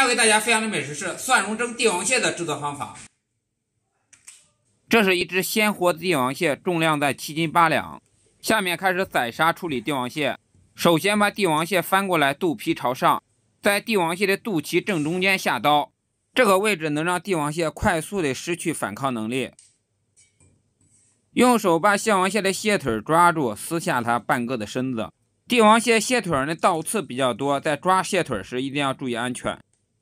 要给大家分享的美食是蒜蓉蒸帝王蟹的制作方法。这是一只鲜活帝王蟹，重量在七斤八两。下面开始宰杀处理帝王蟹。首先把帝王蟹翻过来，肚皮朝上，在帝王蟹的肚脐正中间下刀，这个位置能让帝王蟹快速的失去反抗能力。用手把蟹王蟹的蟹腿抓住，撕下它半个的身子。帝王蟹蟹腿的倒刺比较多，在抓蟹腿时一定要注意安全。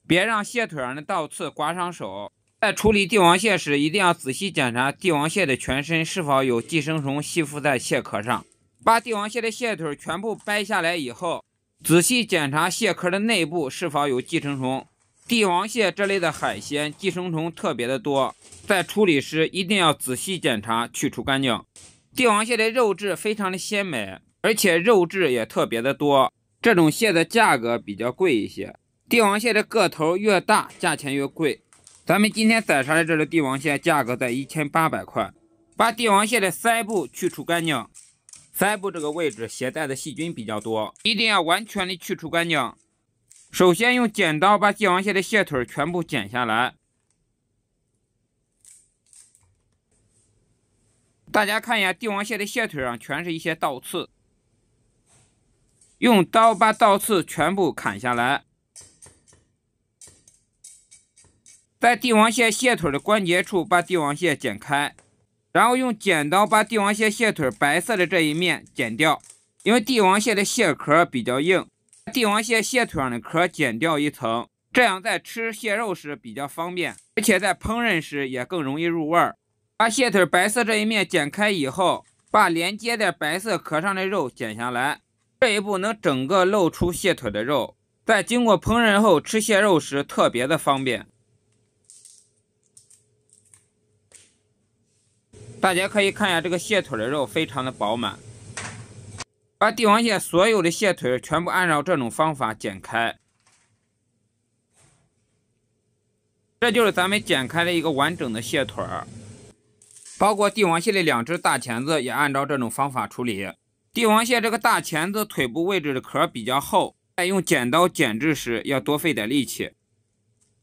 别让蟹腿上的倒刺刮伤手。在处理帝王蟹时，一定要仔细检查帝王蟹的全身是否有寄生虫吸附在蟹壳上。把帝王蟹的蟹腿全部掰下来以后，仔细检查蟹壳的内部是否有寄生虫。帝王蟹这类的海鲜寄生虫特别的多，在处理时一定要仔细检查，去除干净。帝王蟹的肉质非常的鲜美，而且肉质也特别的多。这种蟹的价格比较贵一些。帝王蟹的个头越大，价钱越贵。咱们今天宰杀的这只帝王蟹价格在一千八百块。把帝王蟹的腮部去除干净，腮部这个位置携带的细菌比较多，一定要完全的去除干净。首先用剪刀把帝王蟹的蟹腿全部剪下来。大家看一下，帝王蟹的蟹腿上全是一些倒刺，用刀把倒刺全部砍下来。在帝王蟹蟹腿的关节处把帝王蟹剪开，然后用剪刀把帝王蟹蟹腿白色的这一面剪掉。因为帝王蟹的蟹壳比较硬，帝王蟹蟹腿上的壳剪掉一层，这样在吃蟹肉时比较方便，而且在烹饪时也更容易入味儿。把蟹腿白色这一面剪开以后，把连接的白色壳上的肉剪下来。这一步能整个露出蟹腿的肉，在经过烹饪后吃蟹肉时特别的方便。大家可以看一下这个蟹腿的肉非常的饱满。把帝王蟹所有的蟹腿全部按照这种方法剪开，这就是咱们剪开的一个完整的蟹腿包括帝王蟹的两只大钳子也按照这种方法处理。帝王蟹这个大钳子腿部位置的壳比较厚，在用剪刀剪制时要多费点力气。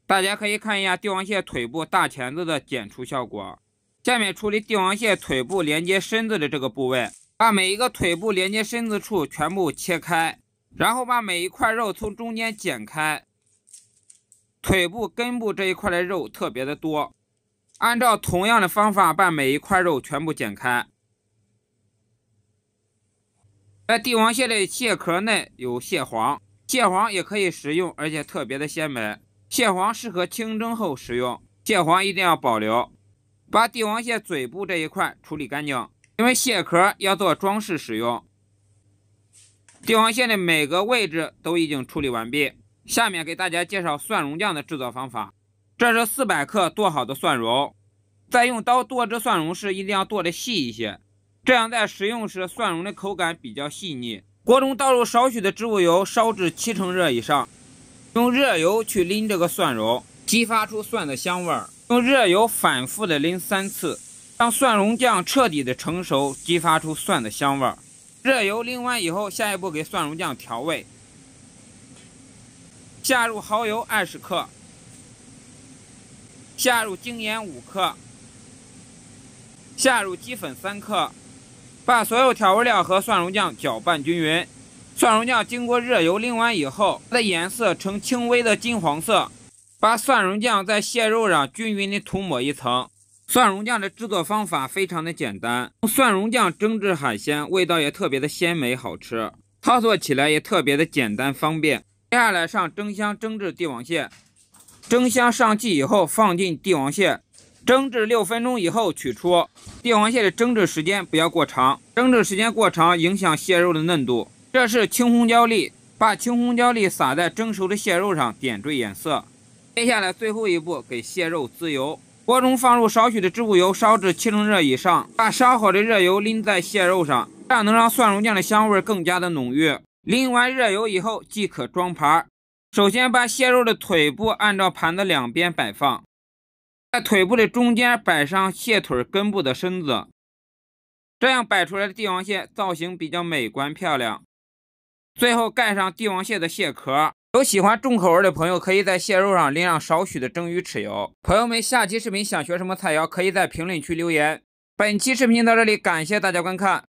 大家可以看一下帝王蟹腿部大钳子的剪出效果。下面处理帝王蟹腿部连接身子的这个部位，把每一个腿部连接身子处全部切开，然后把每一块肉从中间剪开。腿部根部这一块的肉特别的多，按照同样的方法把每一块肉全部剪开。在帝王蟹的蟹壳内有蟹黄，蟹黄也可以食用，而且特别的鲜美。蟹黄适合清蒸后食用，蟹黄一定要保留。把帝王蟹嘴部这一块处理干净，因为蟹壳要做装饰使用。帝王蟹的每个位置都已经处理完毕，下面给大家介绍蒜蓉酱的制作方法。这是四百克剁好的蒜蓉，再用刀剁制蒜蓉时，一定要剁的细一些，这样在食用时蒜蓉的口感比较细腻。锅中倒入少许的植物油，烧至七成热以上，用热油去淋这个蒜蓉，激发出蒜的香味儿。用热油反复的淋三次，让蒜蓉酱彻底的成熟，激发出蒜的香味儿。热油淋完以后，下一步给蒜蓉酱调味。下入蚝油二十克，下入精盐五克，下入鸡粉三克，把所有调味料和蒜蓉酱搅拌均匀。蒜蓉酱经过热油淋完以后，它的颜色呈轻微的金黄色。把蒜蓉酱在蟹肉上均匀的涂抹一层。蒜蓉酱的制作方法非常的简单，用蒜蓉酱蒸制海鲜，味道也特别的鲜美，好吃，操作起来也特别的简单方便。接下来上蒸箱蒸制帝王蟹，蒸箱上气以后放进帝王蟹，蒸至六分钟以后取出。帝王蟹的蒸制时间不要过长，蒸制时间过长影响蟹肉的嫩度。这是青红椒粒，把青红椒粒撒在蒸熟的蟹肉上，点缀颜色。接下来最后一步，给蟹肉滋油。锅中放入少许的植物油，烧至七成热以上，把烧好的热油淋在蟹肉上，这样能让蒜蓉酱的香味更加的浓郁。淋完热油以后，即可装盘。首先把蟹肉的腿部按照盘的两边摆放，在腿部的中间摆上蟹腿根部的身子，这样摆出来的帝王蟹造型比较美观漂亮。最后盖上帝王蟹的蟹壳。有喜欢重口味的朋友，可以在蟹肉上淋上少许的蒸鱼豉油。朋友们，下期视频想学什么菜肴，可以在评论区留言。本期视频到这里，感谢大家观看。